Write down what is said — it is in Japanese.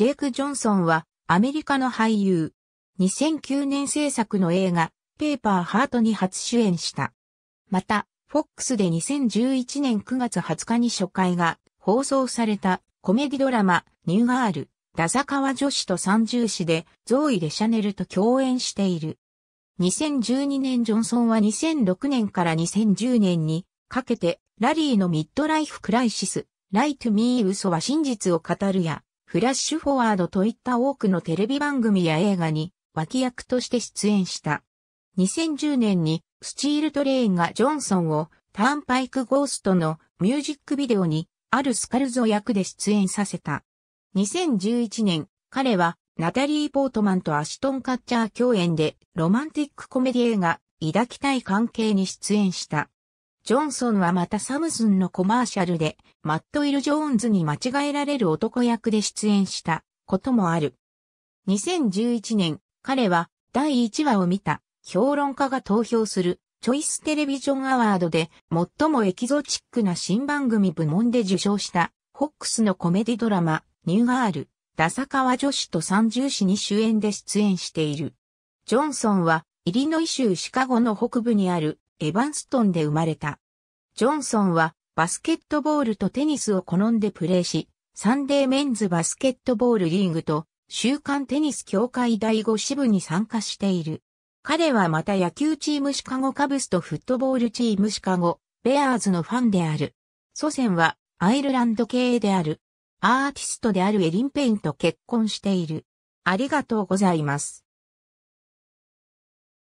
ジェイク・ジョンソンはアメリカの俳優。2009年制作の映画、ペーパーハートに初主演した。また、FOX で2011年9月20日に初回が放送されたコメディドラマ、ニューガール、ダザカワ女子と三重士で、ゾーイ・レシャネルと共演している。2012年ジョンソンは2006年から2010年にかけて、ラリーのミッドライフ・クライシス、ライト・ミー・嘘は真実を語るや、フラッシュフォワードといった多くのテレビ番組や映画に脇役として出演した。2010年にスチールトレインがジョンソンをターンパイクゴーストのミュージックビデオにあるスカルゾ役で出演させた。2011年、彼はナタリー・ポートマンとアシトン・カッチャー共演でロマンティックコメディ映画抱きたい関係に出演した。ジョンソンはまたサムスンのコマーシャルで、マット・イル・ジョーンズに間違えられる男役で出演したこともある。2011年、彼は第1話を見た評論家が投票するチョイステレビジョンアワードで最もエキゾチックな新番組部門で受賞した FOX のコメディドラマニューガール、ダサカワ女子と三重子に主演で出演している。ジョンソンはイリノイ州シカゴの北部にあるエバンストンで生まれた。ジョンソンはバスケットボールとテニスを好んでプレーし、サンデーメンズバスケットボールリーグと週刊テニス協会第5支部に参加している。彼はまた野球チームシカゴカブスとフットボールチームシカゴ、ベアーズのファンである。祖先はアイルランド系である。アーティストであるエリン・ペインと結婚している。ありがとうございます。